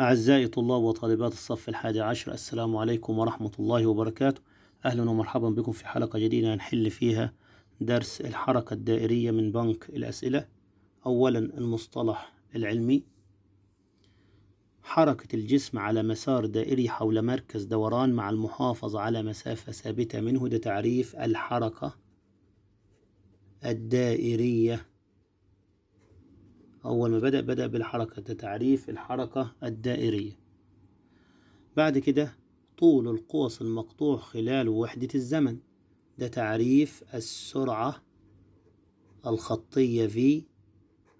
أعزائي طلاب وطالبات الصف الحادي عشر السلام عليكم ورحمة الله وبركاته أهلا ومرحبا بكم في حلقة جديدة هنحل فيها درس الحركة الدائرية من بنك الأسئلة أولا المصطلح العلمي حركة الجسم على مسار دائري حول مركز دوران مع المحافظة على مسافة ثابتة منه ده تعريف الحركة الدائرية أول ما بدأ بدأ بالحركة ده تعريف الحركة الدائرية بعد كده طول القوس المقطوع خلال وحدة الزمن ده تعريف السرعة الخطية V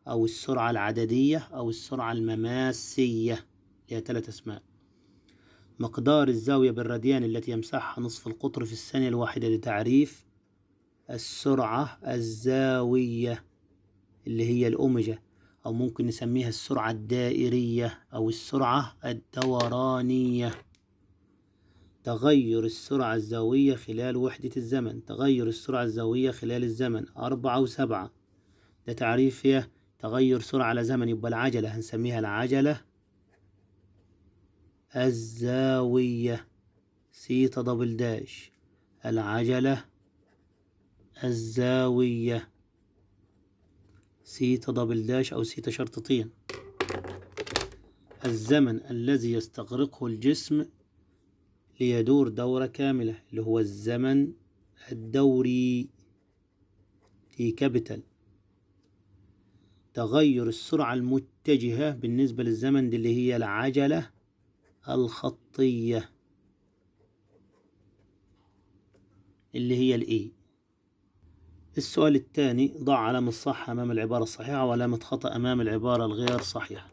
أو السرعة العددية أو السرعة المماسية هي تلات أسماء مقدار الزاوية بالراديان التي يمسحها نصف القطر في الثانية الواحدة لتعريف السرعة الزاوية اللي هي الأوميجا أو ممكن نسميها السرعة الدائرية أو السرعة الدورانية تغير السرعة الزاوية خلال وحدة الزمن تغير السرعة الزاوية خلال الزمن أربعة وسبعة ده تعريف إيه؟ تغير سرعة على زمن يبقى العجلة هنسميها العجلة الزاوية سيتا دبل داش العجلة الزاوية سيتا دبل داش أو سيتا شرطتين الزمن الذي يستغرقه الجسم ليدور دورة كاملة اللي هو الزمن الدوري تي كابيتال تغير السرعة المتجهة بالنسبة للزمن دي اللي هي العجلة الخطية اللي هي الإيه السؤال الثاني ضع علامة صح أمام العبارة الصحيحة وعلامة خطأ أمام العبارة الغير صحيحة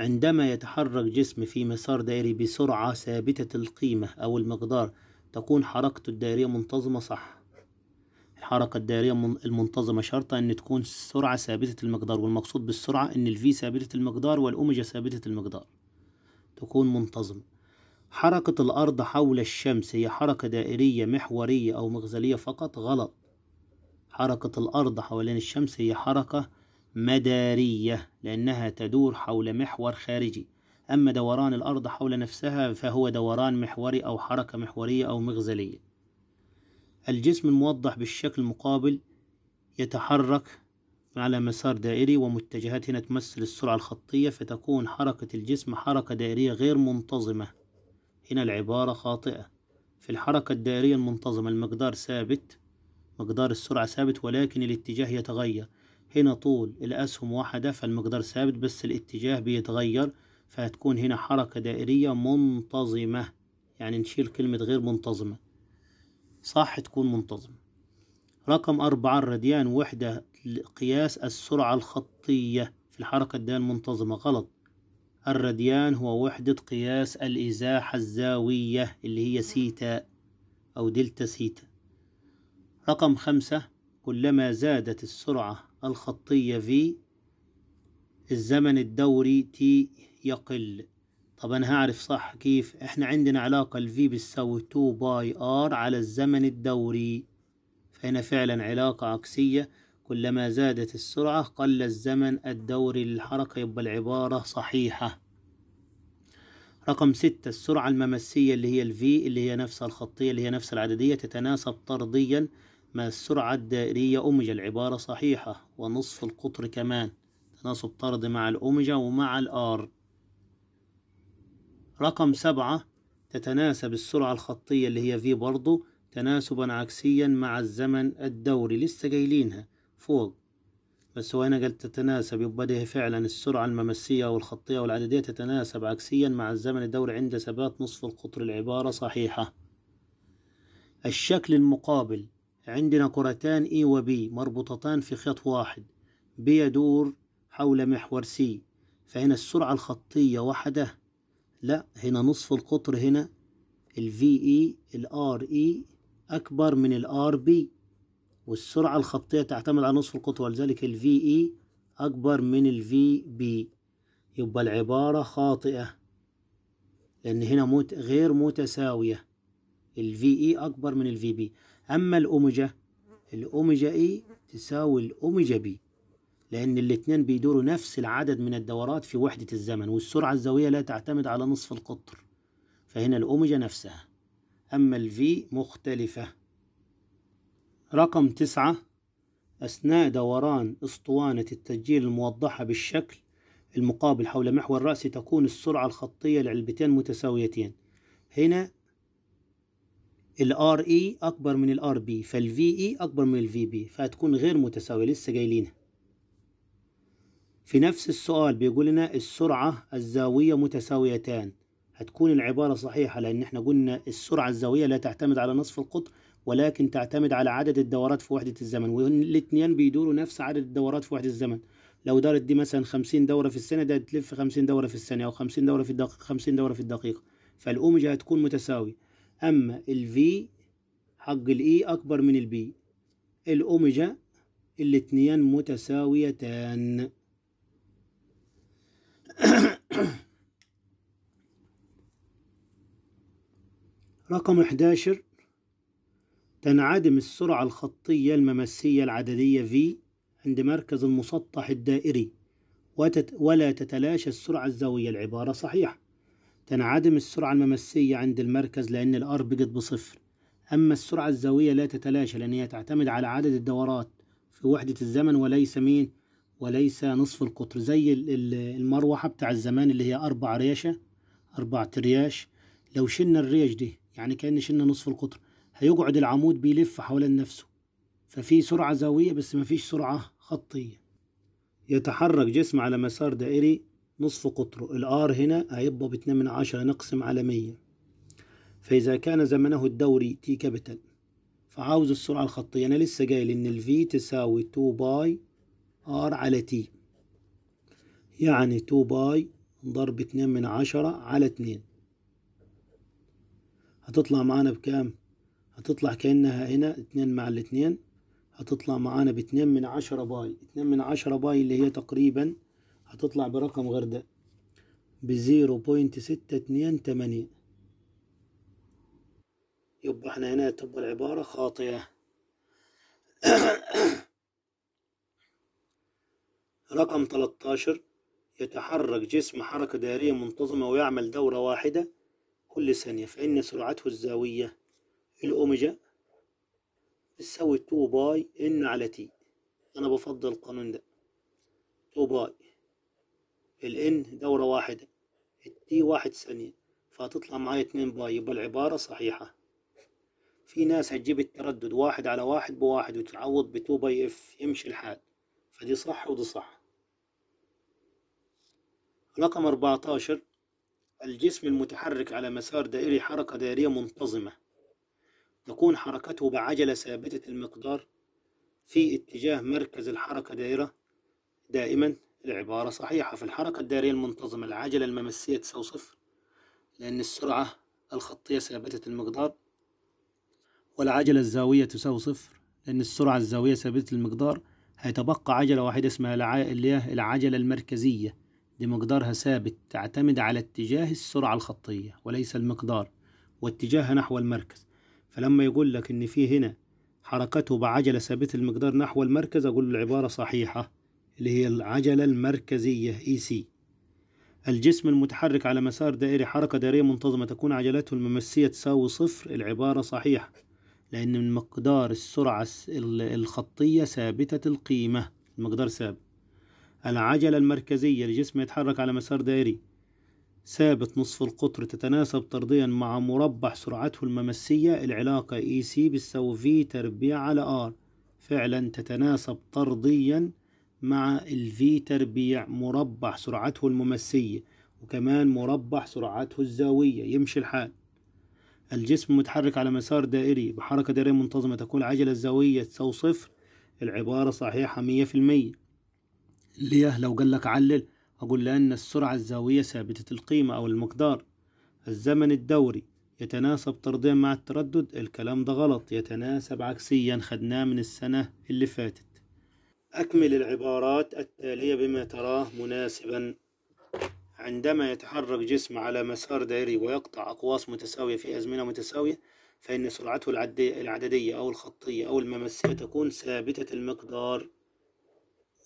عندما يتحرك جسم في مسار دائري بسرعة ثابتة القيمة أو المقدار تكون حركته الدائرية منتظمة صح الحركة الدائرية المنتظمة شرطة أن تكون السرعة ثابتة المقدار والمقصود بالسرعة أن الفي ثابتة المقدار والأوميجا ثابتة المقدار تكون منتظمة حركة الأرض حول الشمس هي حركة دائرية محورية أو مغزلية فقط غلط حركة الأرض حوالين الشمس هي حركة مدارية لأنها تدور حول محور خارجي أما دوران الأرض حول نفسها فهو دوران محوري أو حركة محورية أو مغزلية الجسم الموضح بالشكل المقابل يتحرك على مسار دائري ومتجهات هنا تمثل السرعة الخطية فتكون حركة الجسم حركة دائرية غير منتظمة هنا العبارة خاطئة في الحركة الدائرية المنتظمة المقدار ثابت مقدار السرعة ثابت ولكن الاتجاه يتغير هنا طول الأسهم واحدة فالمقدار ثابت بس الاتجاه بيتغير فهتكون هنا حركة دائرية منتظمة يعني نشيل كلمة غير منتظمة صح تكون منتظمة رقم أربعة الرديان وحدة لقياس السرعة الخطية في الحركة الدائرية المنتظمة غلط الرديان هو وحدة قياس الإزاحة الزاوية اللي هي سيتا أو دلتا سيتا رقم خمسة كلما زادت السرعة الخطية في الزمن الدوري تي يقل طب أنا هعرف صح كيف إحنا عندنا علاقة ال V بتساوي 2 باي R على الزمن الدوري فهنا فعلا علاقة عكسية كلما زادت السرعة قل الزمن الدوري للحركة يبقى العبارة صحيحة رقم ستة السرعة الممسية اللي هي ال V اللي هي نفسها الخطية اللي هي نفس العددية تتناسب طرديا ما السرعة الدائرية أوميجا العبارة صحيحة ونصف القطر كمان تناسب طرد مع الأوميجا ومع الآر رقم سبعة تتناسب السرعة الخطية اللي هي في برضو تناسبا عكسيا مع الزمن الدوري لسه جايلينها فوق بس هو هنا قال تتناسب يبقى ده فعلا السرعة الممسية والخطية والعددية تتناسب عكسيا مع الزمن الدوري عند ثبات نصف القطر العبارة صحيحة الشكل المقابل عندنا كرتان E و B مربوطتان في خيط واحد B يدور حول محور C فهنا السرعة الخطية واحدة لا هنا نصف القطر هنا ال VE ال RE أكبر من ال RB والسرعة الخطية تعتمد على نصف القطر ولذلك ال VE أكبر من ال VB يبقى العبارة خاطئة لأن هنا غير متساوية ال VE أكبر من ال VB أما الأوميجا الأوميجا إي تساوي الأوميجا بي لأن الاتنين بيدوروا نفس العدد من الدورات في وحدة الزمن والسرعة الزاوية لا تعتمد على نصف القطر فهنا الأوميجا نفسها أما الفي مختلفة رقم تسعة أثناء دوران أسطوانة التسجيل الموضحة بالشكل المقابل حول محور رأسي تكون السرعة الخطية لعلبتين متساويتين هنا الار اي e اكبر من الار بي فالفي اي e اكبر من الفي بي فهتكون غير متساويه لسه جاي لينا في نفس السؤال بيقول لنا السرعه الزاويه متساويتان هتكون العباره صحيحه لان احنا قلنا السرعه الزاويه لا تعتمد على نصف القطر ولكن تعتمد على عدد الدورات في وحده الزمن والاثنين بيدوروا نفس عدد الدورات في وحده الزمن لو دارت دي مثلا 50 دوره في السنه ده تلف 50 دوره في الثانيه او 50 دوره في الدقيقه 50 دوره في الدقيقه فالأوميجا هتكون متساويه أما V حق الـ E أكبر من B الأوميجا الاتنين متساويتان رقم 11 تنعدم السرعة الخطية الممسية العددية V عند مركز المسطح الدائري ولا تتلاشى السرعة الزاوية العبارة صحيحة تنعدم السرعة الممسية عند المركز لأن الار بقت بصفر أما السرعة الزاوية لا تتلاشى لأن هي تعتمد على عدد الدورات في وحدة الزمن وليس مين وليس نصف القطر زي المروحة بتاع الزمان اللي هي أربع رياشة أربع ترياش لو شلنا الريش دي يعني كأن شلنا نصف القطر هيقعد العمود بيلف حوالين نفسه ففي سرعة زاوية بس مفيش سرعة خطية يتحرك جسم على مسار دائري نصف قطره الار هنا هيبقى ب من عشرة نقسم على مية فإذا كان زمنه الدوري تي كابيتال فعاوز السرعة الخطية أنا لسه جايل إن الفي تساوي تو باي ار على تي يعني تو باي ضرب اتنين من عشرة على اتنين هتطلع معانا بكام؟ هتطلع كأنها هنا اتنين مع الاتنين هتطلع معانا باتنين من عشرة باي اتنين من عشرة باي اللي هي تقريبا هتطلع برقم غير ده بزيرو بوينت ستة اتنين تمانية يبقى احنا هنا تبقى العبارة خاطئة رقم تلتاشر يتحرك جسم حركة دائرية منتظمة ويعمل دورة واحدة كل ثانية فإن سرعته الزاوية الأوميجا بتساوي 2 باي إن على تي أنا بفضل القانون ده 2 باي ال N دورة واحدة التي واحد ثانية فهتطلع معاي اتنين باي يبقى العبارة صحيحة في ناس هتجيب التردد واحد على واحد بواحد وتعوض بتو باي اف يمشي الحال فدي صح ودي صح رقم 14 الجسم المتحرك على مسار دائري حركة دائرية منتظمة تكون حركته بعجلة ثابتة المقدار في اتجاه مركز الحركة دائرة دائما العبارة صحيحة في الحركة الدائرية المنتظمة العجلة الممسية تساوي صفر لأن السرعة الخطية ثابتة المقدار والعجلة الزاوية تساوي صفر لأن السرعة الزاوية ثابتة المقدار هيتبقى عجلة واحدة اسمها الع... اللي هي العجلة المركزية دي مقدارها ثابت تعتمد على اتجاه السرعة الخطية وليس المقدار واتجاهها نحو المركز فلما يقول لك إن في هنا حركته بعجلة ثابتة المقدار نحو المركز أقول العبارة صحيحة اللي هي العجلة المركزية اي e سي الجسم المتحرك على مسار دائري حركة دائرية منتظمة تكون عجلته الممسية تساوي صفر العبارة صحيحة لأن من مقدار السرعة الخطية ثابتة القيمة المقدار ثابت العجلة المركزية الجسم يتحرك على مسار دائري ثابت نصف القطر تتناسب طرديا مع مربع سرعته الممسية العلاقة اي e سي بتساوي في تربيع على ار فعلا تتناسب طرديا مع الفي تربيع مربع سرعته الممسية وكمان مربع سرعته الزاوية يمشي الحال الجسم متحرك على مسار دائري بحركة دائرية منتظمة تكون العجلة الزاوية تساوي صفر العبارة صحيحة مية في المية ليه لو قال لك علل أقول لأن السرعة الزاوية ثابتة القيمة أو المقدار الزمن الدوري يتناسب طرديا مع التردد الكلام ده غلط يتناسب عكسيا خدناه من السنة اللي فاتت أكمل العبارات التالية بما تراه مناسبا عندما يتحرك جسم على مسار دائري ويقطع أقواس متساوية في أزمنة متساوية فإن سرعته العددية أو الخطية أو الممسية تكون ثابتة المقدار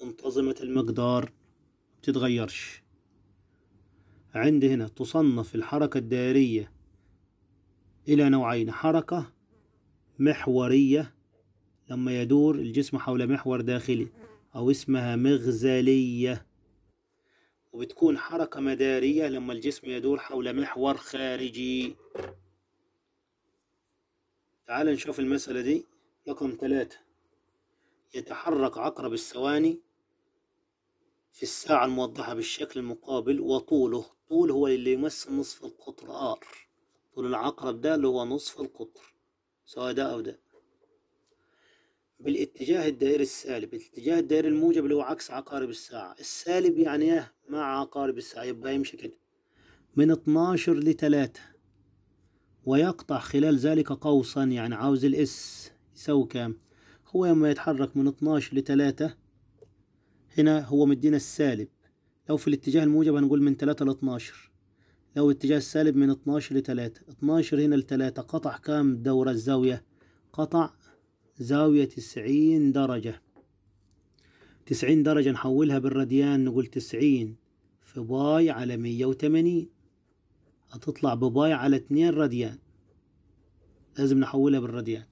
منتظمة المقدار تتغيرش عند هنا تصنف الحركة الدائرية إلى نوعين حركة محورية لما يدور الجسم حول محور داخلي أو اسمها مغزلية وبتكون حركة مدارية لما الجسم يدور حول محور خارجي تعال نشوف المسألة دي رقم ثلاثة يتحرك عقرب الثواني في الساعة الموضحة بالشكل المقابل وطوله طول هو اللي يمثل نصف القطر آر طول العقرب ده اللي هو نصف القطر سواء ده أو ده بالاتجاه الدائري السالب الاتجاه الدائري الموجب اللي هو عكس عقارب الساعة السالب يعني ايه مع عقارب الساعة يبقى يمشي كده من 12 ل 3 ويقطع خلال ذلك قوسا يعني عاوز الاس يساوي كام هو لما يتحرك من 12 ل 3 هنا هو مدينا السالب لو في الاتجاه الموجب هنقول من 3 ل 12 لو اتجاه السالب من 12 ل 3 12 هنا ل 3 قطع كام دورة الزاوية قطع زاوية تسعين درجة تسعين درجة نحولها بالرديان نقول تسعين في باي على مية وثمانين هتطلع بباي على اثنين رديان لازم نحولها بالرديان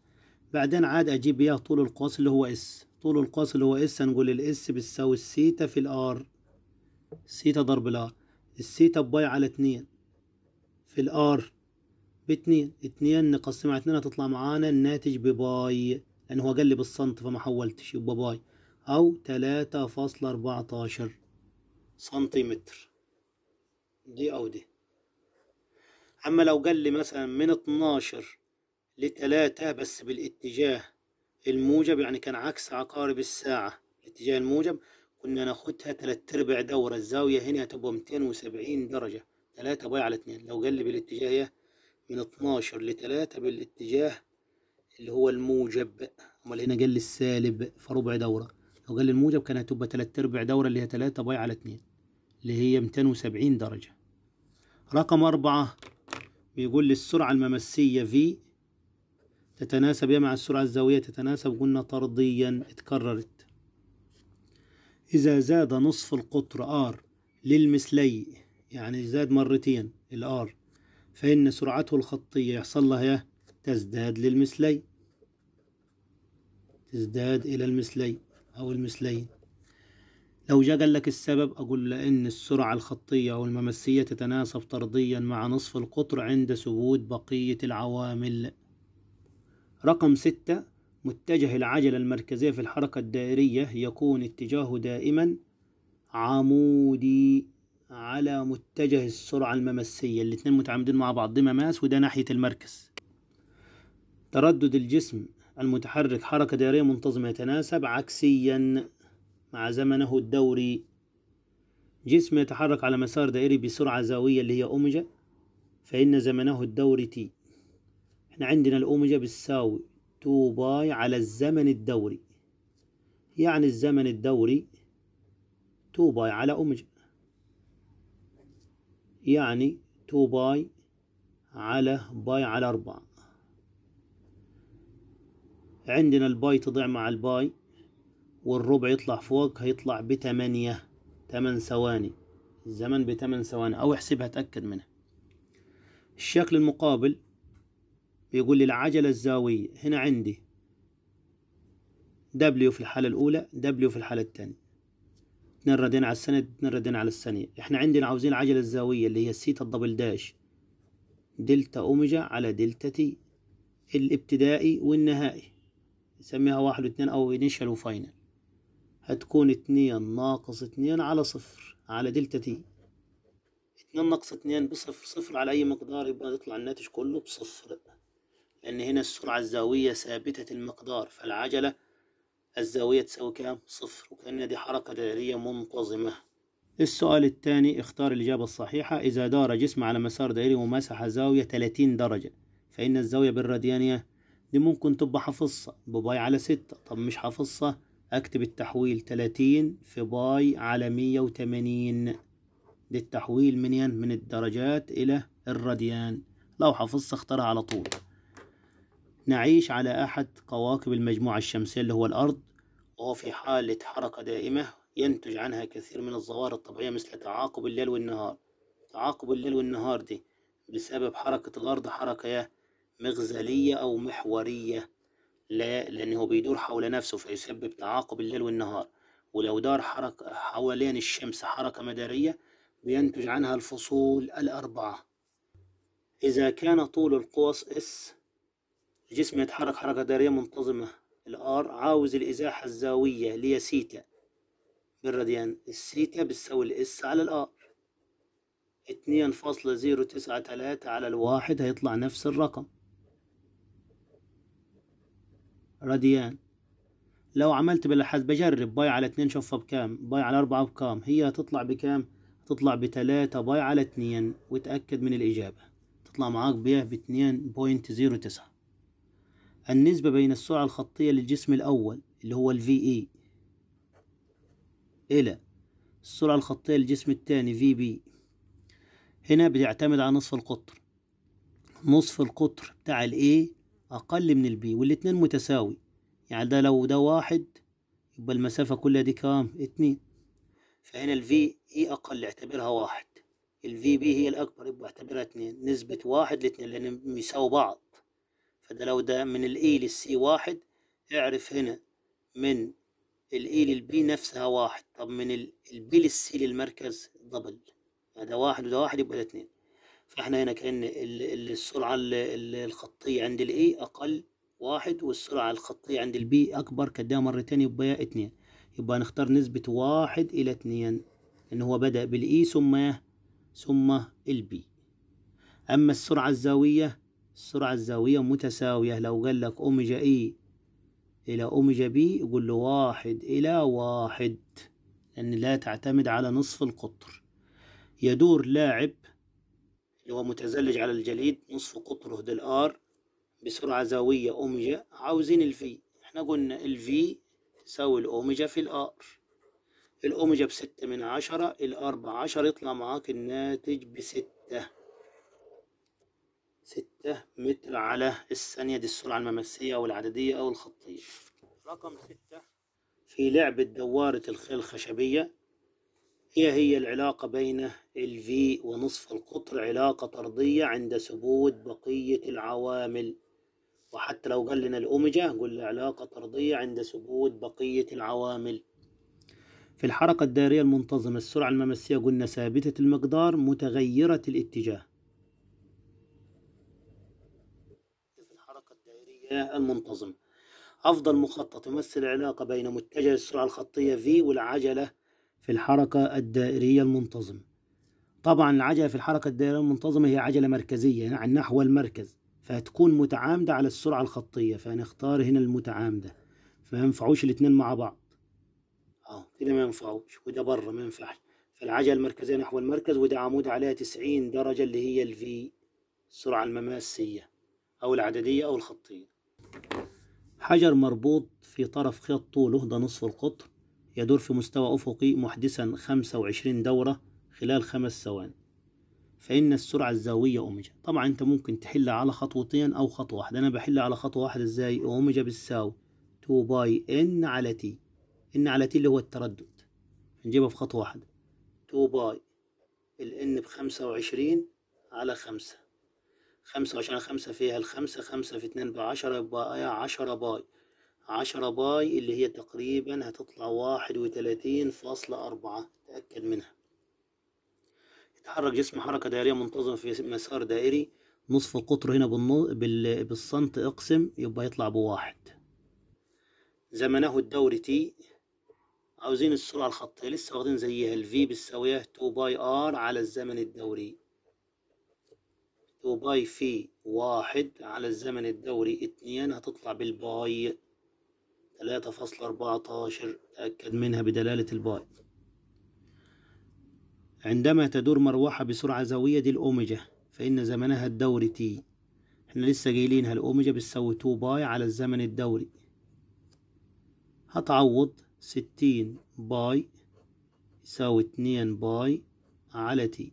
بعدين عاد اجيب اياه طول القوس اللي هو اس طول القوس اللي هو اس هنقول الاس بتساوي السيتا في الار سيتا ضرب الار السيتا بباي على اتنين في الار باتنين اتنين نقسمها على اتنين هتطلع معانا الناتج بباي لأن هو لي بالسنت فما حولتش يبقى باي أو تلاتة فاصلة أربعتاشر سنتيمتر دي أو دي أما لو لي مثلا من اتناشر لتلاتة بس بالاتجاه الموجب يعني كان عكس عقارب الساعة الاتجاه الموجب كنا ناخدها تلات أرباع دورة الزاوية هنا هتبقى ميتين وسبعين درجة تلاتة باي على اتنين لو لي بالاتجاه إيه؟ من اتناشر لتلاتة بالاتجاه اللي هو الموجب امال هنا قال لي السالب فربع دوره لو قال لي الموجب كان هتبقى تلات ارباع دوره اللي هي تلاتة باي على اتنين اللي هي ميتين وسبعين درجه رقم أربعة بيقول لي السرعة الممسية في تتناسب مع السرعة الزاوية تتناسب قلنا طرديا اتكررت إذا زاد نصف القطر ار للمثلي يعني زاد مرتين الآر فإن سرعته الخطية يحصل لها تزداد للمثلي تزداد إلى المثلين أو المثلين لو جاء قال لك السبب أقول لأن السرعة الخطية أو الممسية تتناسب طرديا مع نصف القطر عند ثبوت بقية العوامل رقم ستة متجه العجلة المركزية في الحركة الدائرية يكون اتجاهه دائما عمودي على متجه السرعة الممسية الاتنين متعامدين مع بعض ده مماس وده ناحية المركز تردد الجسم المتحرك حركة دائرية منتظمة يتناسب عكسيا مع زمنه الدوري جسم يتحرك على مسار دائري بسرعة زاوية اللي هي أوميجا فإن زمنه الدوري تي احنا عندنا الأوميجا بتساوي تو باي على الزمن الدوري يعني الزمن الدوري تو باي على أوميجا يعني تو باي على باي على أربعة عندنا الباي تضيع مع الباي والربع يطلع فوق هيطلع بتمانية تمن ثواني الزمن بتمن ثواني أو احسبها اتأكد منها الشكل المقابل بيقول لي العجلة الزاوية هنا عندي دبليو في الحالة الأولى دبليو في الحالة الثانية اتنين ردين على السنة اتنين ردين على الثانية احنا عندنا عاوزين العجلة الزاوية اللي هي السيتا الدبل داش دلتا أوميجا على دلتا تي الابتدائي والنهائي نسميها واحد واثنين او انيشال وفاينل هتكون اتنين ناقص اتنين على صفر على دلتا تي اتنين ناقص اتنين بصفر صفر على اي مقدار يبقى يطلع الناتج كله بصفر لان هنا السرعة الزاوية ثابتة المقدار فالعجلة الزاوية تساوي كام صفر وكأن دي حركة دائرية منتظمة السؤال الثاني اختار الإجابة الصحيحة إذا دار جسم على مسار دائري ومسح زاوية 30 درجة فإن الزاوية بالراديانية دي ممكن تبقى حافظها بباي على ستة طب مش حافظها اكتب التحويل تلاتين في باي على مية وتمانين دي التحويل ين من الدرجات الى الراديان لو حافظها اختارها على طول نعيش على احد كواكب المجموعة الشمسية اللي هو الارض وهو في حالة حركة دائمة ينتج عنها كثير من الظواهر الطبيعية مثل تعاقب الليل والنهار تعاقب الليل والنهار دي بسبب حركة الارض حركة مغزلية أو محورية لا لأنه بيدور حول نفسه فيسبب تعاقب الليل والنهار ولو دار حركة حوالين الشمس حركة مدارية بينتج عنها الفصول الأربعة إذا كان طول القوس S الجسم يتحرك حركة دارية منتظمة الآر عاوز الإزاحة الزاوية اللي هي سيتا بالراديان السيتا بتساوي الإس على الآر اتنين فاصلة زيرو تسعة تلاتة على الواحد هيطلع نفس الرقم راديان لو عملت بالحذف بجرب باي على اتنين شوفها بكام باي على أربعة بكام هي هتطلع بكام هتطلع بتلاتة باي على اتنين وتأكد من الإجابة تطلع معاك بيه باتنين بوينت زيرو تسعة النسبة بين السرعة الخطية للجسم الأول اللي هو ال اي e، إلى السرعة الخطية للجسم الثاني بي هنا بتعتمد على نصف القطر نصف القطر بتاع ال أقل من البي والاتنين متساوي يعني ده لو ده واحد يبقى المسافة كلها دي كام؟ اتنين فهنا الفي هي أقل اعتبرها واحد الفي بي هي الأكبر يبقى اعتبرها اتنين نسبة واحد لاتنين لأن يساووا بعض فده لو ده من الإي للسي واحد اعرف هنا من الإي للبي نفسها واحد طب من البي للسي للمركز دبل يعني ده واحد وده واحد يبقى ده اتنين فاحنا هنا كأن السرعة الخطية عند الاي اقل واحد والسرعة الخطية عند البي اكبر كده مرة تانية يبقى اتنين يبقى نختار نسبة واحد الى اتنين ان هو بدأ بالاي ثم ثم البي اما السرعة الزاوية السرعة الزاوية متساوية لو قال لك اوميجا اي e الى اوميجا بي يقول له واحد الى واحد لان لا تعتمد على نصف القطر يدور لاعب اللي هو متزلج على الجليد نصف قطره ده الار بسرعة زاوية أوميجا عاوزين الفي احنا قلنا الفي تساوي الأوميجا في الار الأوميجا بستة من عشرة الار بعشرة يطلع معاك الناتج بستة ستة متر على الثانية دي السرعة المماسية أو العددية أو الخطية رقم ستة في لعبة دوارة الخيل الخشبية هي إيه هي العلاقة بين الفي ونصف القطر علاقة طردية عند ثبوت بقية العوامل وحتى لو قال لنا الأوميجا قلنا علاقة طردية عند ثبوت بقية العوامل في الحركة الدائرية المنتظمة السرعة الممسية قلنا ثابتة المقدار متغيرة الاتجاه في الحركة الدائرية المنتظمة أفضل مخطط يمثل العلاقة بين متجه السرعة الخطية V والعجلة في الحركة الدائرية المنتظمة طبعا العجلة في الحركة الدائرية المنتظمة هي عجلة مركزية عن يعني نحو المركز فهتكون متعامدة على السرعة الخطية فهنختار هنا المتعامدة فما ينفعوش الاتنين مع بعض اهو كده ما ينفعوش وده بره ما ينفعش فالعجلة المركزية نحو المركز وده عمود عليها تسعين درجة اللي هي الفي السرعة المماسية أو العددية أو الخطية حجر مربوط في طرف خيط طوله ده نصف القطر يدور في مستوى أفقي محدثا 25 دورة خلال خمس ثواني فإن السرعة الزاوية أوميجا طبعا أنت ممكن تحلها على خطوتين أو خطوة واحدة أنا بحلها على خطوة واحدة إزاي أوميجا بتساوي 2 باي إن على تي إن على تي اللي هو التردد هنجيبها في خطوة واحدة 2 باي الإن بخمسة وعشرين على خمسة خمسة وعشرين على خمسة فيها الخمسة خمسة في اتنين بعشرة يبقى عشرة باي عشرة باي اللي هي تقريبا هتطلع واحد وتلاتين فاصلة أربعة تأكد منها يتحرك جسم حركة دائرية منتظمة في مسار دائري نصف القطر هنا بالسنت اقسم يبقى يطلع بواحد زمنه الدوري تي عاوزين السرعة الخطية لسه واخدين زيها الفي بالساوية تو باي ار على الزمن الدوري تو باي في واحد على الزمن الدوري اتنين هتطلع بالباي فاصلة أربعتاشر تأكد منها بدلالة الباي عندما تدور مروحة بسرعة زاوية دي الأوميجا فإن زمنها الدوري تي احنا لسه جايلينها الأوميجا بتساوي تو باي على الزمن الدوري هتعوض ستين باي يساوي اتنين باي على تي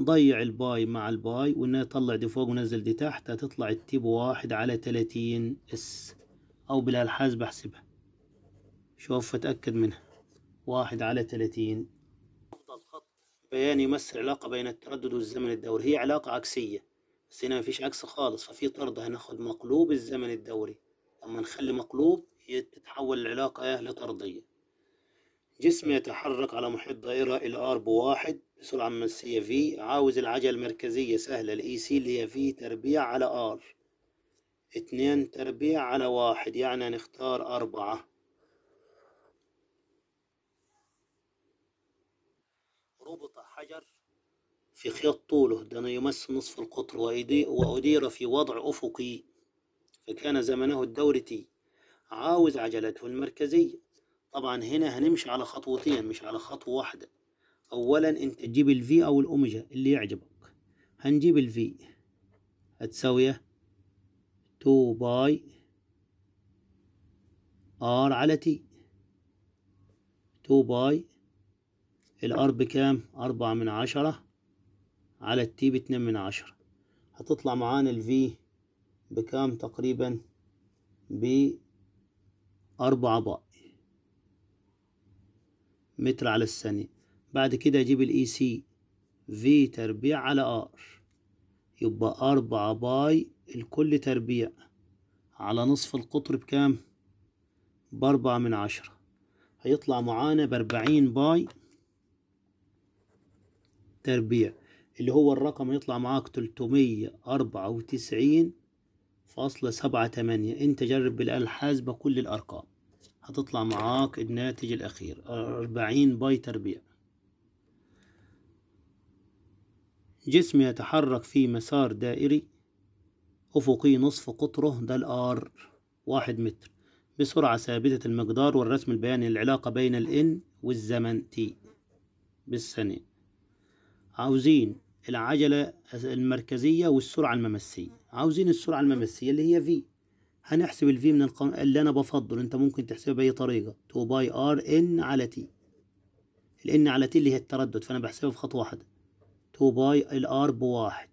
ضيع الباي مع الباي ونطلع طلع دي فوق ونزل دي تحت هتطلع التي بواحد على تلاتين اس أو بالألحاز بحسبها شوف اتأكد منها واحد على تلاتين أفضل خط بيان يمثل علاقة بين التردد والزمن الدوري هي علاقة عكسية بس هنا مفيش عكس خالص ففي طرد هناخد مقلوب الزمن الدوري لما نخلي مقلوب تتحول العلاقة إيه لطردية جسم يتحرك على محيط دائرة إلى آر بواحد بسرعة ماسية في عاوز العجلة المركزية سهلة الإي سي اللي هي في تربيع على R اتنين تربيع على واحد يعني نختار أربعة ربط حجر في خيط طوله دنا يمس نصف القطر وأدير في وضع أفقي فكان زمنه الدورتي عاوز عجلته المركزية طبعا هنا هنمشي على خطوتين مش على خطوة واحدة أولا أنت تجيب الفي أو الأوميجا اللي يعجبك هنجيب الفي هتساويه تو باي ار على تي تو باي الار بكام أربعة من عشرة على التي باتنين من عشرة هتطلع معانا الفي بكام تقريبا بأربعة باي متر على الثانية بعد كده أجيب الإي سي e في تربيع على آر يبقى أربعة باي الكل تربيع على نصف القطر بكام بأربعة من عشرة هيطلع معانا بأربعين باي تربيع اللي هو الرقم هيطلع معاك تلتمية أربعة وتسعين فاصلة سبعة تمانية انت جرب بالآلة الحاسبة كل الأرقام هتطلع معاك الناتج الأخير أربعين باي تربيع جسم يتحرك في مسار دائري أفقي نصف قطره ده الآر واحد متر بسرعة ثابتة المقدار والرسم البياني للعلاقة بين الإن والزمن تي بالثانية عاوزين العجلة المركزية والسرعة الممسية عاوزين السرعة الممسية اللي هي في هنحسب الفي من القانون اللي أنا بفضل أنت ممكن تحسبها بأي طريقة 2 باي ار ان على تي الان على تي اللي هي التردد فأنا بحسبها في خطوة واحدة 2 باي الار بواحد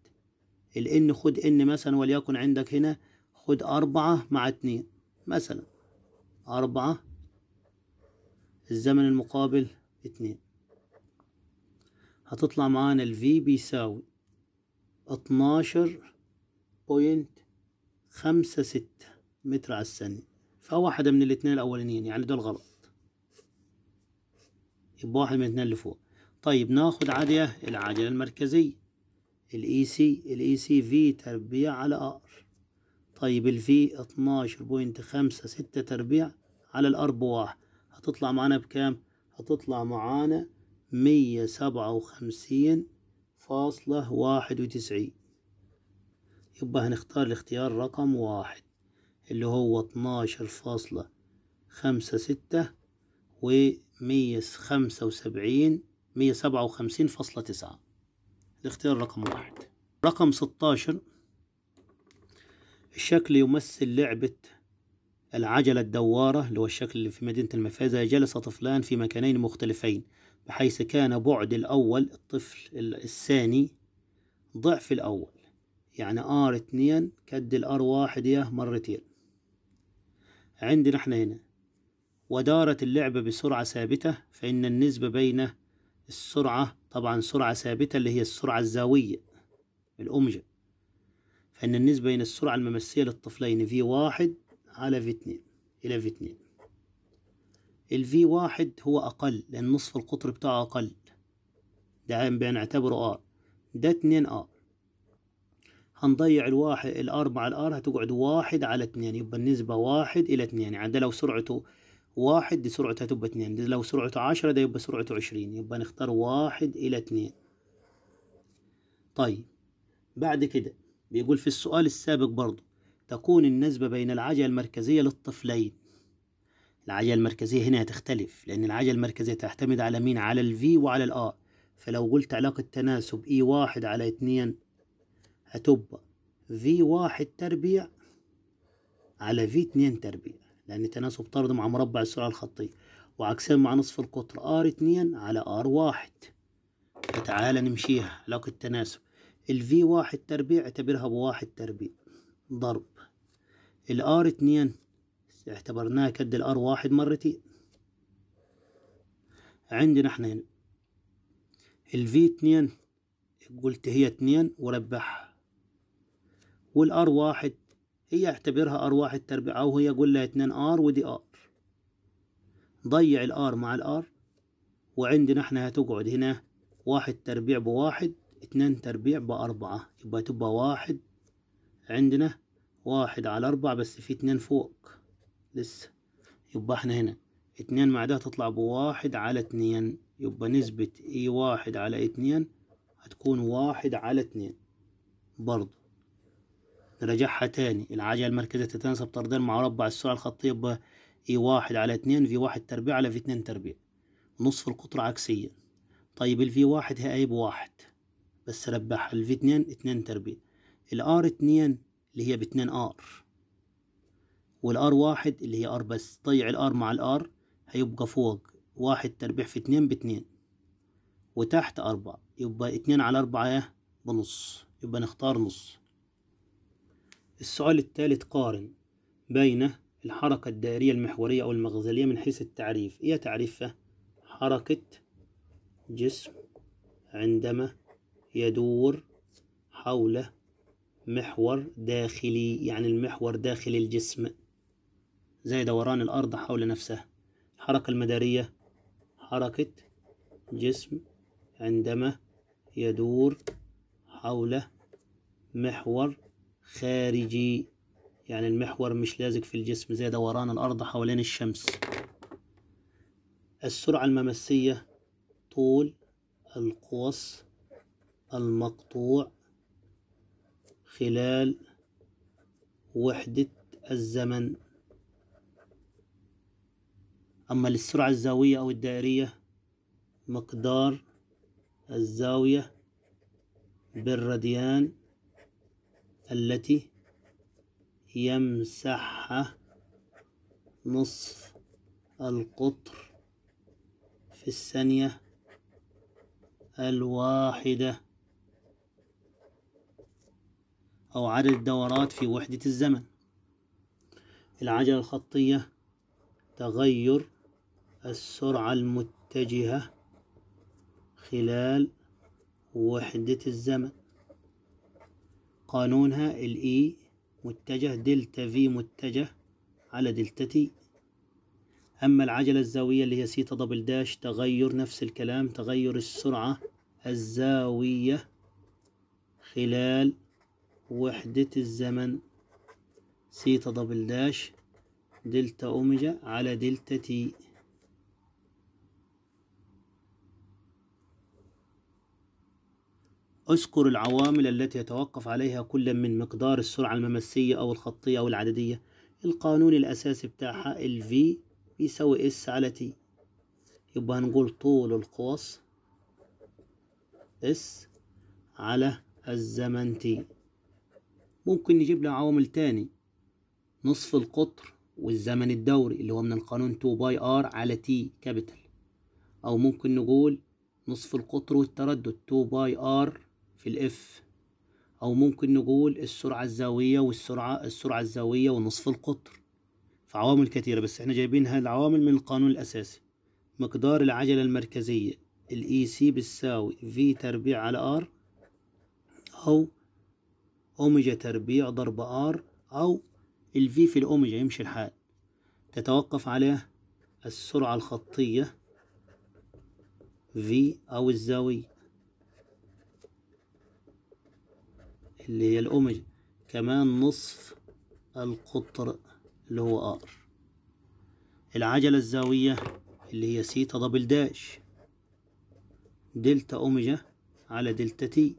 الان خد ان مثلا وليكن عندك هنا خد أربعة مع اتنين مثلا أربعة الزمن المقابل اتنين هتطلع معانا ال V بيساوي اتناشر بوينت خمسة ستة متر على الثانية فواحدة من الاتنين الأولانيين يعني دول غلط يبقى واحد من الاتنين اللي فوق طيب ناخد عادية العادية المركزية الاي سي e الاي سي e في تربيع على ار طيب الفي 12.56 تربيع على الار بواحد هتطلع معانا بكام هتطلع معانا مية سبعة وخمسين فاصلة واحد وتسعين يبقى هنختار الاختيار رقم واحد اللي هو اتناشر فاصلة خمسة ستة ومية خمسة وسبعين مية سبعة وخمسين فاصلة تسعة الاختيار رقم واحد رقم 16 الشكل يمثل لعبة العجلة الدوارة اللي هو الشكل اللي في مدينة المفازة جلس طفلان في مكانين مختلفين بحيث كان بعد الأول الطفل الثاني ضعف الأول يعني ار اتنين كد الار واحد يا مرتين عندنا احنا هنا ودارت اللعبة بسرعة ثابتة فإن النسبة بين السرعة طبعا سرعة ثابتة اللي هي السرعة الزاوية الأمجة فإن النسبة بين السرعة الممسية للطفلين في واحد على في اتنين إلى في اتنين الفي واحد هو أقل لأن نصف القطر بتاعه أقل ده بنعتبره آر ده اتنين آر هنضيع الواحد الآر مع الآر هتقعد واحد على اتنين يبقى النسبة واحد إلى اتنين يعني ده لو سرعته واحد دي سرعته تبقى اثنين دي لو سرعته عشرة ده يبقى سرعته عشرين يبقى نختار واحد إلى اثنين طيب بعد كده بيقول في السؤال السابق برضه تكون النسبة بين العجلة المركزية للطفلين العجلة المركزية هنا هتختلف لأن العجلة المركزية تعتمد على مين على الفي وعلى الآر فلو قلت علاقة تناسب إي e واحد على اتنين هتبقى في واحد تربيع على في اتنين تربيع لأن تناسب طرد مع مربع السرعة الخطية وعكسين مع نصف القطر ار 2 علي ار R1 تعال نمشيها علاقة التناسب ال V1 تربيع اعتبرها بواحد تربيع ضرب ال R2 اعتبرناها كد ال R1 مرتين عندنا احنا هنا ال V2 قلت هي 2 وربحها وال R1 هي اعتبرها ار واحد تربيع او هي قول لها اتنين ار ودي ار ضيع الار مع الار وعندنا احنا هتقعد هنا واحد تربيع بواحد اتنين تربيع بأربعة يبقى تبقى واحد عندنا واحد على أربعة بس في اتنين فوق لسه يبقى احنا هنا اتنين مع ده تطلع بواحد على اتنين يبقى نسبة اي واحد على اتنين هتكون واحد على اتنين برضو نرجعها تاني العجلة المركزية تتناسب طردين مع مربع السرعة الخطية ب اي واحد على اتنين في واحد تربيع على في اتنين تربيع نصف القطرة عكسية طيب الفي واحد هي بواحد بس ربعها الفي اتنين اتنين تربيع الار اتنين اللي هي باتنين ار والار واحد اللي هي ار بس ضيع الار مع الار هيبقى فوق واحد تربيع في اتنين باتنين وتحت أربعة يبقى اتنين على أربعة إيه؟ بنص يبقى نختار نص السؤال الثالث قارن بين الحركة الدائرية المحورية أو المغزلية من حيث التعريف إيه تعريفها؟ حركة جسم عندما يدور حول محور داخلي يعني المحور داخل الجسم زي دوران الأرض حول نفسها الحركة المدارية حركة جسم عندما يدور حول محور خارجي يعني المحور مش لازق في الجسم زي دوران الأرض حوالين الشمس السرعة الممسية طول القوس المقطوع خلال وحدة الزمن أما للسرعة الزاوية أو الدائرية مقدار الزاوية بالرديان التي يمسحها نصف القطر في الثانية الواحدة أو عدد الدورات في وحدة الزمن العجلة الخطية تغير السرعة المتجهة خلال وحدة الزمن قانونها الإي e متجه دلتا في متجه على دلتا تي أما العجلة الزاوية اللي هي سيتا دبل داش تغير نفس الكلام تغير السرعة الزاوية خلال وحدة الزمن سيتا دبل داش دلتا أوميجا على دلتا تي اذكر العوامل التي يتوقف عليها كل من مقدار السرعة الممسية أو الخطية أو العددية القانون الأساسي بتاعها ال V بيساوي S على T يبقى هنقول طول القوس S على الزمن T ممكن نجيب لها عوامل تاني نصف القطر والزمن الدوري اللي هو من القانون 2 باي R على T كابيتال او ممكن نقول نصف القطر والتردد 2 باي R في الاف او ممكن نقول السرعة الزاوية والسرعة السرعة الزاوية ونصف القطر فعوامل كتيرة بس احنا جايبينها العوامل من القانون الاساسي مقدار العجلة المركزية الاي سي e بتساوي في تربيع على ار او اوميجا تربيع ضرب ار او الفي في الاوميجا يمشي الحال تتوقف عليه السرعة الخطية في أو الزاوية اللي هي الأوميجا كمان نصف القطر اللي هو ار العجلة الزاوية اللي هي سيتا دبل داش دلتا أوميجا على دلتا تي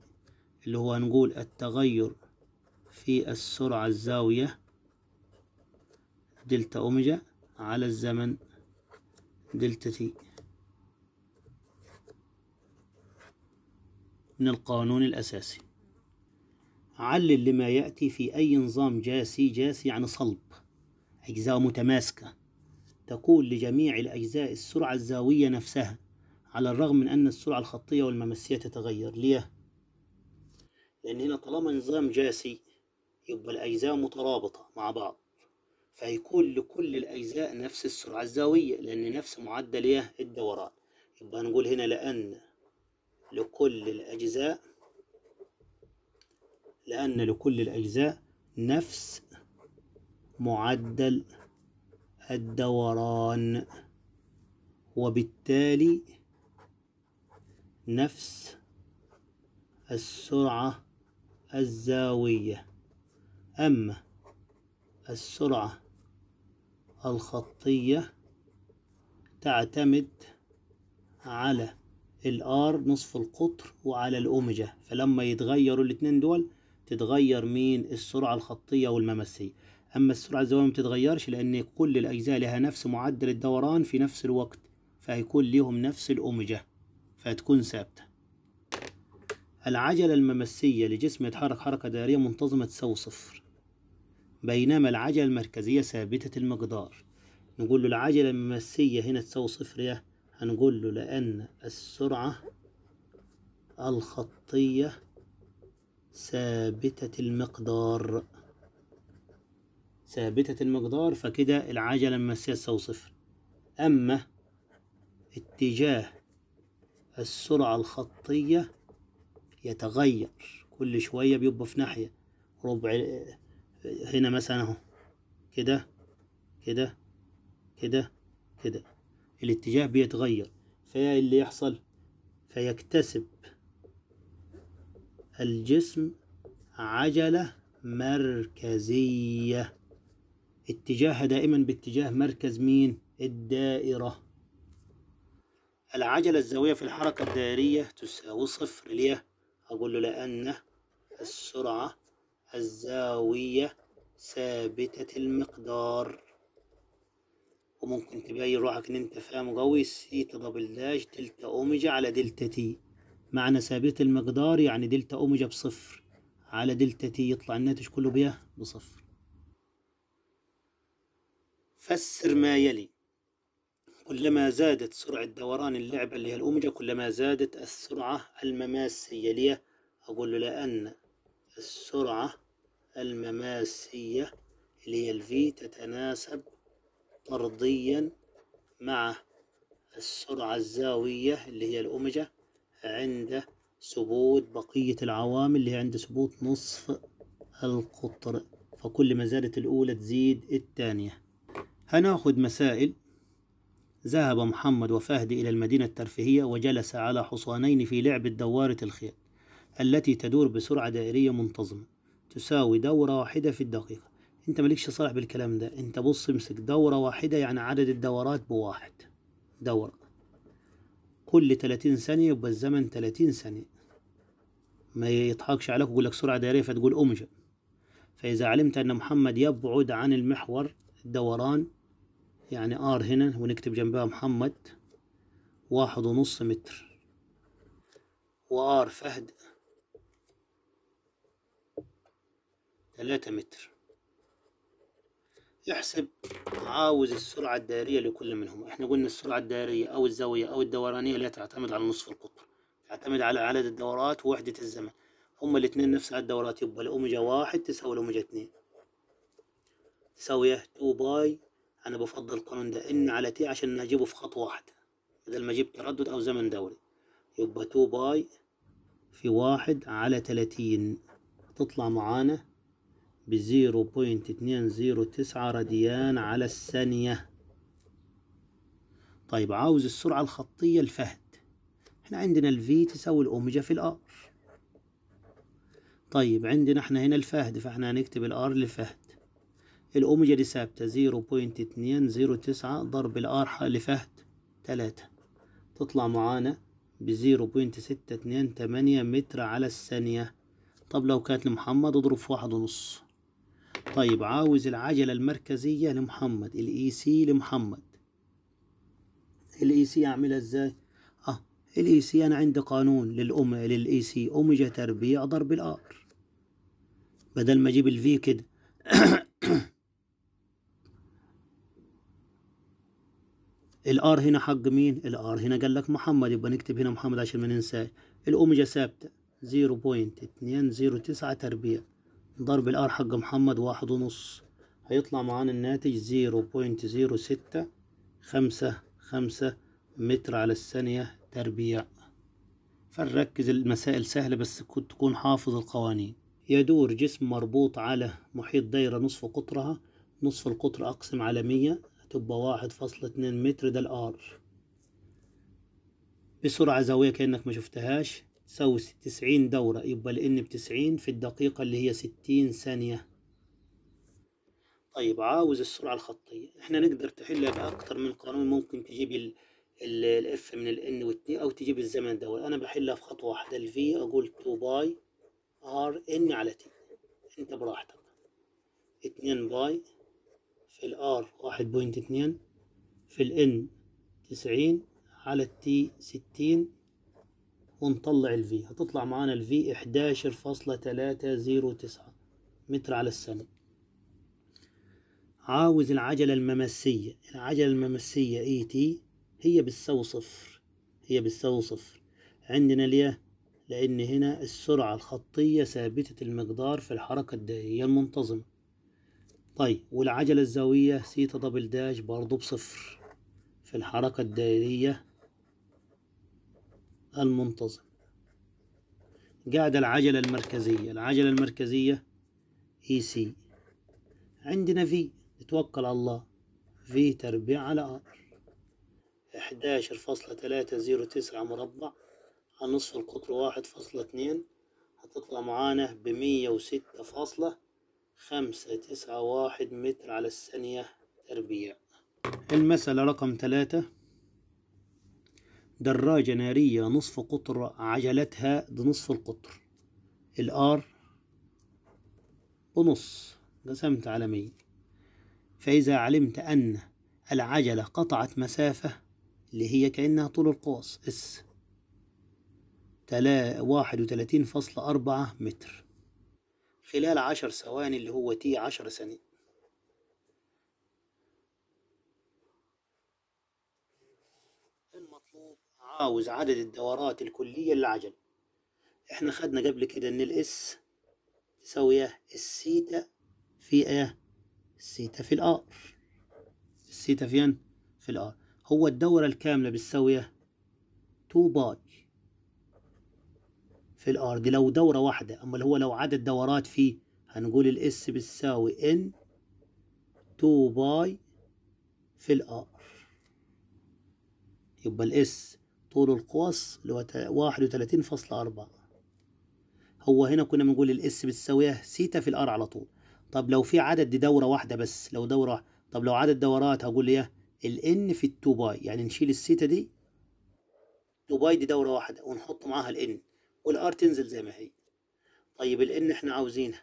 اللي هو هنقول التغير في السرعة الزاوية دلتا أوميجا على الزمن دلتا تي من القانون الأساسي علل لما يأتي في أي نظام جاسي جاسي يعني صلب أجزاء متماسكة تقول لجميع الأجزاء السرعة الزاوية نفسها على الرغم من أن السرعة الخطية والممسية تتغير ليه؟ لأن هنا طالما نظام جاسي يبقى الأجزاء مترابطة مع بعض فيكون لكل الأجزاء نفس السرعة الزاوية لأن نفس معدل إيه؟ الدوران يبقى نقول هنا لأن لكل الأجزاء لأن لكل الأجزاء نفس معدل الدوران وبالتالي نفس السرعة الزاوية أما السرعة الخطية تعتمد على الار نصف القطر وعلى الأوميجا فلما يتغيروا الاتنين دول تتغير مين السرعة الخطية والممسية أما السرعة الزوايا ما بتتغيرش لأن كل الأجزاء لها نفس معدل الدوران في نفس الوقت فهيكون ليهم نفس الأوميجا فهتكون ثابتة العجلة الممسية لجسم يتحرك حركة دائرية منتظمة تساوي صفر بينما العجلة المركزية ثابتة المقدار نقول له العجلة الممسية هنا تساوي صفر يا هنقول له لأن السرعة الخطية ثابتة المقدار ثابتة المقدار فكده العجلة الماسية تساوي صفر أما اتجاه السرعة الخطية يتغير كل شوية بيبقى في ناحية ربع هنا مثلا اهو كده كده كده كده الاتجاه بيتغير اللي يحصل فيكتسب الجسم عجلة مركزية اتجاهها دائما باتجاه مركز مين؟ الدائرة العجلة الزاوية في الحركة الدائرية تساوي صفر ليه؟ أقول له لأن السرعة الزاوية ثابتة المقدار وممكن تبين روحك إن أنت فاهم قوي سيتا دبل داش دلتا أوميجا على دلتا تي معنى ثابت المقدار يعني دلتا أوميجا بصفر على دلتا تي يطلع الناتج كله بيه بصفر فسر ما يلي كلما زادت سرعة دوران اللعبة اللي هي الأوميجا كلما زادت السرعة المماسية ليه أقول له لأن السرعة المماسية اللي هي الفي تتناسب طرديا مع السرعة الزاوية اللي هي الأوميجا عند ثبوت بقية العوامل اللي هي عند ثبوت نصف القطر فكل ما زادت الأولى تزيد الثانية هناخد مسائل ذهب محمد وفهد إلى المدينة الترفيهية وجلس على حصانين في لعبة دوارة الخيل التي تدور بسرعة دائرية منتظمة تساوي دورة واحدة في الدقيقة انت مالكش صالح بالكلام ده انت بص امسك دورة واحدة يعني عدد الدورات بواحد دورة كل 30 ثانية يبقى الزمن 30 ثانية ما يضحكش عليك ويقول لك سرعة دائرية فتقول أمجد فإذا علمت أن محمد يبعد عن المحور الدوران يعني آر هنا ونكتب جنبها محمد واحد ونص متر وآر فهد تلاتة متر احسب عاوز السرعة الدائرية لكل منهم احنا قلنا السرعة الدائرية او الزاوية او الدورانية اللي تعتمد على نصف القطر تعتمد على عدد الدورات ووحدة الزمن هما الاثنين نفس عدد الدورات يبقى الأوميجا واحد تساوي الأوميجا اثنين تساوي تو باي أنا بفضل القانون ده إن على تي عشان أجيبه في خط واحد بدل ما أجيب تردد أو زمن دوري يبقى تو باي في واحد على تلاتين تطلع معانا ب 0.209 راديان على الثانية طيب عاوز السرعة الخطية الفهد احنا عندنا الفي تساوي الأوميجا في الار طيب عندنا احنا هنا الفهد فاحنا هنكتب الار للفهد الأوميجا دي ثابتة 0.209 ضرب الار لفهد 3 تطلع معانا ب 0.628 متر على الثانية طب لو كانت لمحمد اضرب في واحد ونص طيب عاوز العجلة المركزية لمحمد الاي سي e لمحمد الاي سي e اعملها ازاي اه الاي سي e انا عندي قانون للام للاي سي اوميجا تربيع ضرب الار بدل ما اجيب الفي كده الار هنا حق مين الار هنا قال لك محمد يبقى نكتب هنا محمد عشان ما ننساش الاوميجا ثابته 0.209 تربيع ضرب الار حق محمد واحد ونص هيطلع معانا الناتج زيرو بوينت زيرو ستة خمسة خمسة متر على الثانية تربيع فنركز المسائل سهلة بس تكون حافظ القوانين يدور جسم مربوط على محيط دايرة نصف قطرها نصف القطر أقسم على مية هتبقى واحد فاصلة اتنين متر ده الآر بسرعة زاوية كأنك ما شفتهاش سوس تسعين دورة يبقى الإن بتسعين في الدقيقة اللي هي ستين ثانية طيب عاوز السرعة الخطية احنا نقدر تحلها بأكتر من قانون ممكن تجيب الاف من الان والتي او تجيب الزمن دول انا بحلها في خطوة واحدة في اقول 2 باي ار ان على تي انت براحتك 2 باي في بوينت 1.2 في الان 90 على التي 60 ونطلع V هتطلع معانا زيرو 11.309 متر على السنة عاوز العجلة الممسية العجلة الممسية اي تي هي بتساوي صفر هي بتساوي صفر عندنا ليه لأن هنا السرعة الخطية ثابتة المقدار في الحركة الدائرية المنتظمة طيب والعجلة الزاوية سيتا دبل داش برضه بصفر في الحركة الدائرية المنتظم قاعدة العجلة المركزية العجلة المركزية اي e سي عندنا في توكل على الله في تربيع على ار احداشر فاصلة تلاتة زيرو تسعة مربع على نصف القطر واحد فاصلة اتنين هتطلع معانا بمية وستة فاصلة خمسة تسعة واحد متر على الثانية تربيع المسألة رقم تلاتة دراجة نارية نصف قطر عجلتها بنصف القطر الآر بنص قسمت على مية فإذا علمت أن العجلة قطعت مسافة اللي هي كأنها طول القوس اس واحد وتلاتين فاصلة أربعة متر خلال عشر ثواني اللي هو تي عشر ثانية يتجاوز عدد الدورات الكلية للعجلة احنا خدنا قبل كده ان الاس تساوي ايه السيتا في ايه السيتا في الار السيتا ان في الار هو الدورة الكاملة بتساوي ايه 2 باي في الار دي لو دورة واحدة اللي هو لو عدد دورات فيه هنقول الاس بتساوي ان 2 باي في الار يبقى الاس طول القوس اللي هو واحد وتلاتين أربعة هو هنا كنا بنقول الاس بتساويها سيتا في الار على طول طب لو في عدد دي دوره واحده بس لو دوره طب لو عدد دورات هقول ايه الان في 2 باي يعني نشيل السيتا دي 2 باي دي دوره واحده ونحط معاها الان والار تنزل زي ما هي طيب الان احنا عاوزينها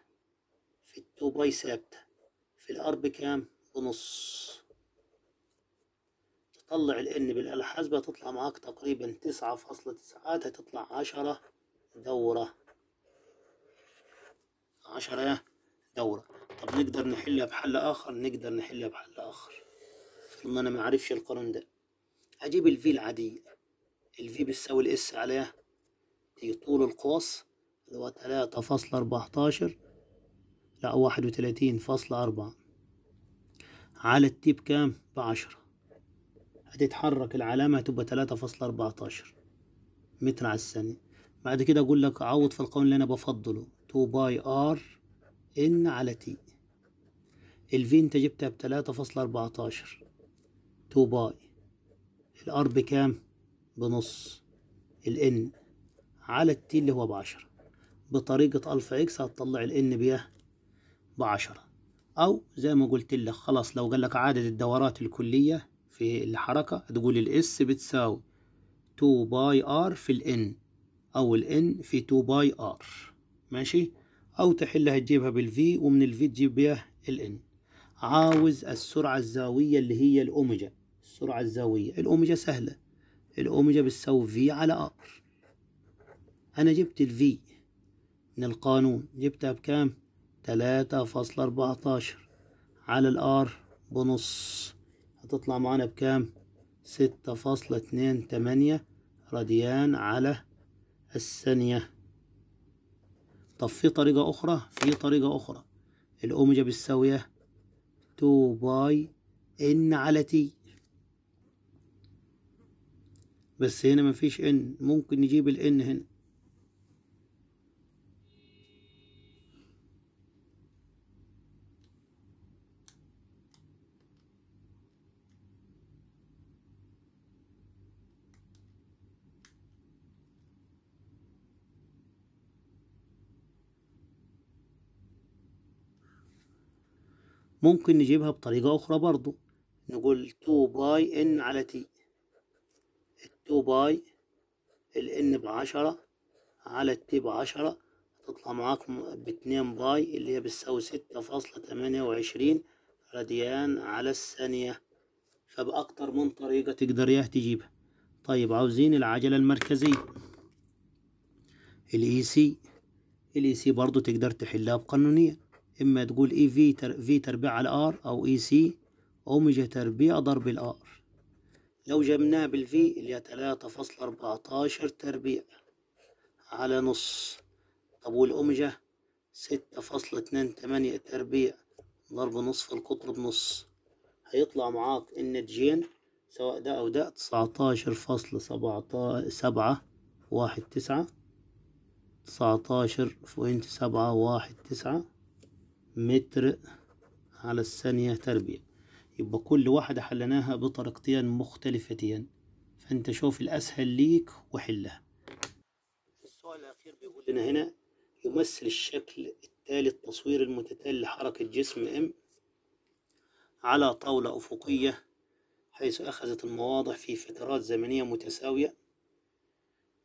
في 2 باي ثابته في الار بكام بنص طلع الN بالحاسبة تطلع معاك تقريبا تسعة فاصلة تسعات هتطلع عشرة دورة عشرة دورة طب نقدر نحلها بحل آخر نقدر نحلها بحل آخر طب أنا معرفش القانون ده هجيب الفي العادية الفي بتساوي الاس عليها تيجي طول القوس اللي هو تلاتة فاصلة أربعتاشر لا واحد وتلاتين فاصلة أربعة على التيب كام بعشرة هتتحرك العلامة هتبقى تلاتة فاصلة أربعتاشر متر على الثانية بعد كده أقول لك عوض في القانون اللي أنا بفضله تو باي آر إن على تي الفي أنت جبتها بتلاتة فاصلة أربعتاشر تو باي الآر بكام؟ بنص الإن على التي اللي هو بعشرة بطريقة ألفا إكس هتطلع الإن بيه بعشرة أو زي ما قلت لك خلاص لو قال لك عدد الدورات الكلية في الحركة هتقول الاس بتساوي 2 باي ار في الان او الان في 2 باي ار ماشي او تحلها تجيبها بالفي ومن الفي تجيب بيها الان عاوز السرعة الزاوية اللي هي الاوميجا السرعة الزاوية الاوميجا سهلة الاوميجا بتساوي في على ار انا جبت الفي من القانون جبتها بكام تلاتة فاصلة اربعتاشر على الار بنص هتطلع معانا بكام ستة فاصلة اتنين تمانية راديان على الثانية طب في طريقة أخرى في طريقة أخرى الأوميجا بالساوية إيه؟ تو باي إن على تي بس هنا مفيش إن ممكن نجيب الإن هنا ممكن نجيبها بطريقة أخرى برضو نقول 2 باي إن على تي 2 باي الإن بعشرة على التي بعشرة تطلع معاك باتنين باي اللي هي بتساوي ستة فاصلة تمانية وعشرين راديان على الثانية فبأكتر من طريقة تقدر ياه تجيبها طيب عاوزين العجلة المركزية الإي سي e الإي سي e برضو تقدر تحلها بقانونية إما تقول إي في تر في تربيع على آر أو إي سي أوميجا تربيع ضرب الآر لو جبناه بالفي اللي هي تلاتة فاصلة أربعتاشر تربيع على نص طب والأوميجا ستة فاصلة اتنين تمانية تربيع ضرب نصف القطر بنص هيطلع معاك إن جين سواء ده أو ده تسعتاشر فاصلة سبعة واحد تسعة تسعتاشر فوينت سبعة واحد تسعة متر على الثانية تربيع يبقى كل واحدة حلناها بطريقتين مختلفتين فأنت شوف الأسهل ليك وحلها السؤال الأخير بيقول لنا هنا يمثل الشكل التالي التصوير المتتالي لحركة جسم M على طاولة أفقية حيث أخذت المواضع في فترات زمنية متساوية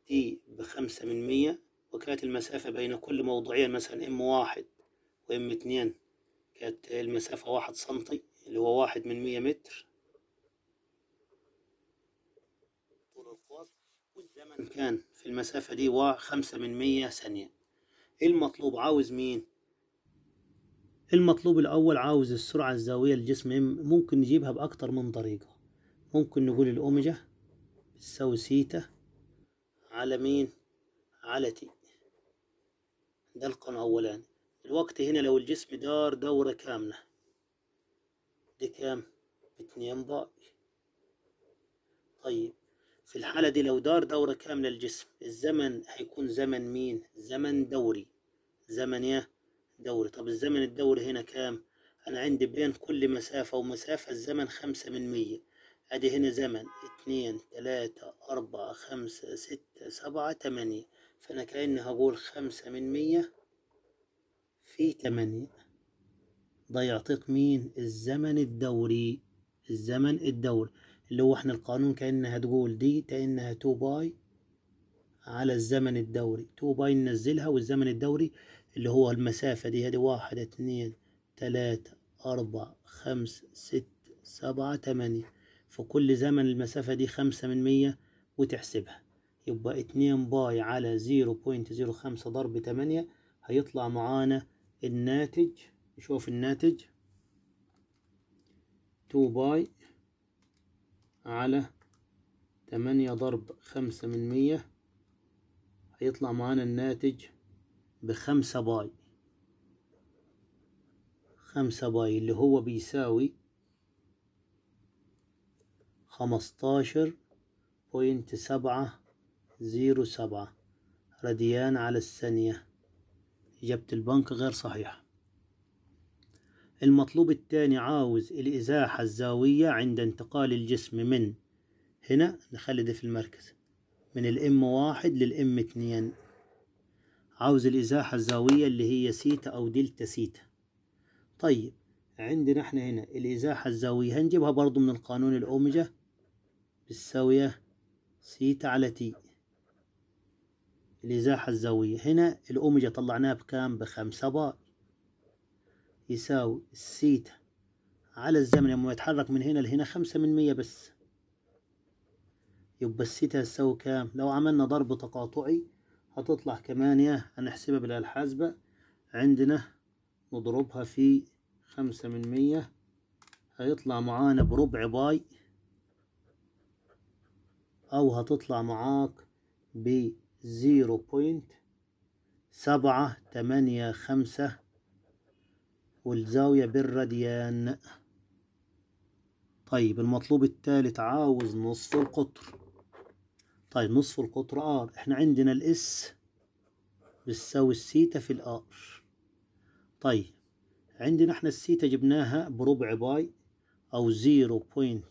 T بخمسة من مية وكانت المسافة بين كل موضعين مثلا M واحد وام اتنين كانت المسافة واحد سنتي اللي هو واحد من مية متر طول والزمن كان في المسافة دي خمسة من مية ثانية المطلوب عاوز مين؟ المطلوب الأول عاوز السرعة الزاوية للجسم ممكن نجيبها بأكتر من طريقة ممكن نقول الأوميجا بتساوي سيتا على مين؟ على تي ده القانون الأولاني الوقت هنا لو الجسم دار دورة كاملة دي كام اتنين باي طيب في الحالة دي لو دار دورة كاملة الجسم الزمن هيكون زمن مين زمن دوري زمن ايه دوري طب الزمن الدوري هنا كام انا عندي بين كل مسافة ومسافة الزمن خمسة من مية ادي هنا زمن اتنين تلاتة اربعة خمسة ستة سبعة تمانية فانا كأني هقول خمسة من مية في تمانية ده يعطيك مين الزمن الدوري الزمن الدوري اللي هو احنا القانون كأنها تقول دي كأنها تو باي على الزمن الدوري تو باي ننزلها والزمن الدوري اللي هو المسافة دي هذه واحد اتنين تلاتة أربعة خمسة ستة سبعة تمانية في كل زمن المسافة دي خمسة من مية وتحسبها يبقى اتنين باي على زيرو بوينت زيرو خمسة ضرب تمانية هيطلع معانا الناتج نشوف الناتج 2 باي على 8 ضرب 5 من 100 هيطلع معانا الناتج بخمسة باي خمسة باي اللي هو بيساوي خمستاشر بوينت سبعة زيرو سبعة رديان على الثانية إجابة البنك غير صحيحة المطلوب الثاني عاوز الإزاحة الزاوية عند انتقال الجسم من هنا نخلي ده في المركز من الام واحد للام اتنين عاوز الإزاحة الزاوية اللي هي سيتا أو دلتا سيتا طيب عندنا احنا هنا الإزاحة الزاوية هنجيبها برضو من القانون الأوميجا بالزاوية سيتا على تي الإزاحة الزاوية هنا الأوميجا طلعناها بكام بخمسة بار يساوي السيتا على الزمن لما يتحرك من هنا لهنا خمسة من مية بس يبقى السيتا هتساوي كام لو عملنا ضرب تقاطعي هتطلع كمان يا هنحسبها بالآلة الحاسبة عندنا نضربها في خمسة من مية هيطلع معانا بربع باي أو هتطلع معاك ب زيرو بوينت سبعة تمانية خمسة والزاوية بالراديان طيب المطلوب الثالث عاوز نصف القطر طيب نصف القطر ار احنا عندنا الاس بتساوي السيتا في الار طيب عندنا احنا السيتا جبناها بربع باي او زيرو بوينت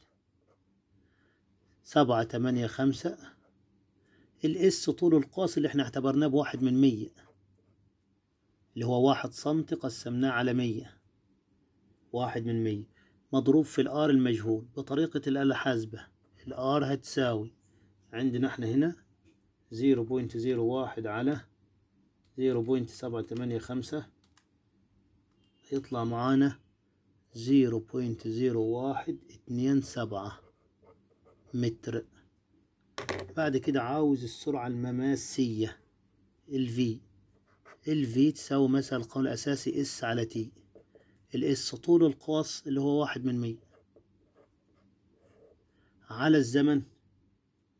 سبعة تمانية خمسة الاس طول القوس اللي احنا اعتبرناه بواحد من مية اللي هو واحد سنتي قسمناه على مية واحد من مية مضروب في الار المجهول بطريقة الآلة حاسبة الار هتساوي عندنا احنا هنا زيرو بوينت زيرو واحد على زيرو بوينت سبعة تمانية خمسة يطلع معانا زيرو بوينت زيرو واحد اتنين سبعة متر بعد كده عاوز السرعة المماسية ال ال الفي تساوي مثلا القانون الأساسي اس على تي الاس طول القوس اللي هو واحد من مية على الزمن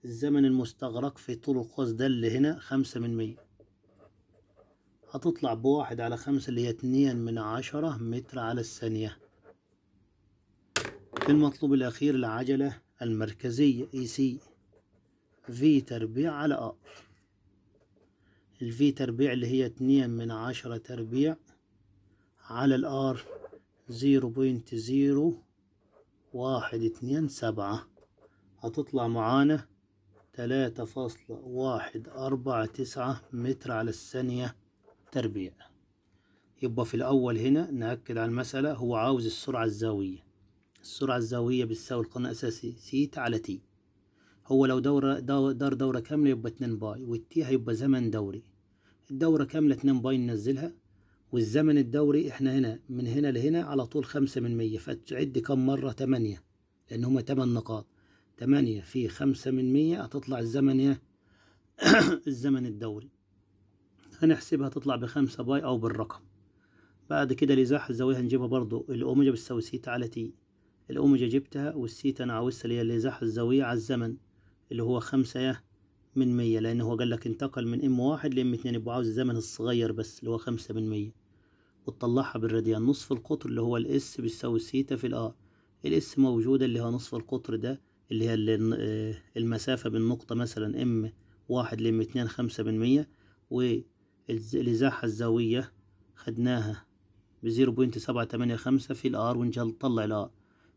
الزمن المستغرق في طول القوس ده اللي هنا خمسة من مية هتطلع بواحد على خمسة اللي هي اتنين من عشرة متر على الثانية في المطلوب الأخير العجلة المركزية اي e سي في تربيع على ا الفي تربيع اللي هي اتنين من عشرة تربيع على الار زيرو بوينت زيرو واحد اتنين سبعة هتطلع معانا تلاتة فاصلة واحد أربعة تسعة متر على الثانية تربيع يبقى في الأول هنا نأكد على المسألة هو عاوز السرعة الزاوية السرعة الزاوية بتساوي القناة الأساسي سيتا على تي هو لو دورة دار دورة كاملة يبقى اتنين باي والتي هيبقى زمن دوري الدورة كاملة اتنين باي ننزلها والزمن الدوري احنا هنا من هنا لهنا على طول خمسة من مية فتعد كم مرة تمانية لأن هما تمن نقاط تمانية في خمسة من مية هتطلع الزمن ايه الزمن الدوري هنحسبها تطلع بخمسة باي أو بالرقم بعد كده الإزاحة الزاوية هنجيبها برضو الأوميجا بتساوي سيتا على تي الأوميجا جبتها والسيتا أنا عاوزها اللي هي الإزاحة الزاوية على الزمن اللي هو خمسة من مية لأن هو قال لك انتقل من إم واحد لإم اتنين يبقى عاوز الزمن الصغير بس اللي هو خمسة من مية وتطلعها بالراديان نصف القطر اللي هو الاس بيساوي سيتا في الار الاس موجودة اللي هو نصف القطر ده اللي هي آه، المسافة بين نقطة مثلا ام واحد لام اتنين خمسة من مية والإزاحة الزاوية خدناها بزيرو بوينت سبعة تمانية خمسة في الار ونجي نطلع الار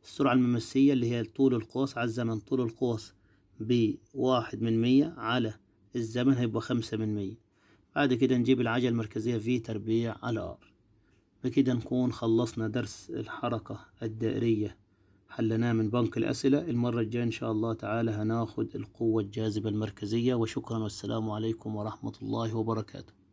السرعة الممسية اللي هي طول القوس على الزمن طول القوس بواحد من مية على الزمن هيبقى خمسة من مية بعد كده نجيب العجلة المركزية في تربيع على ار بكده نكون خلصنا درس الحركة الدائرية حلناه من بنك الأسئلة المرة الجاية إن شاء الله تعالى هناخد القوة الجاذبة المركزية وشكرا والسلام عليكم ورحمة الله وبركاته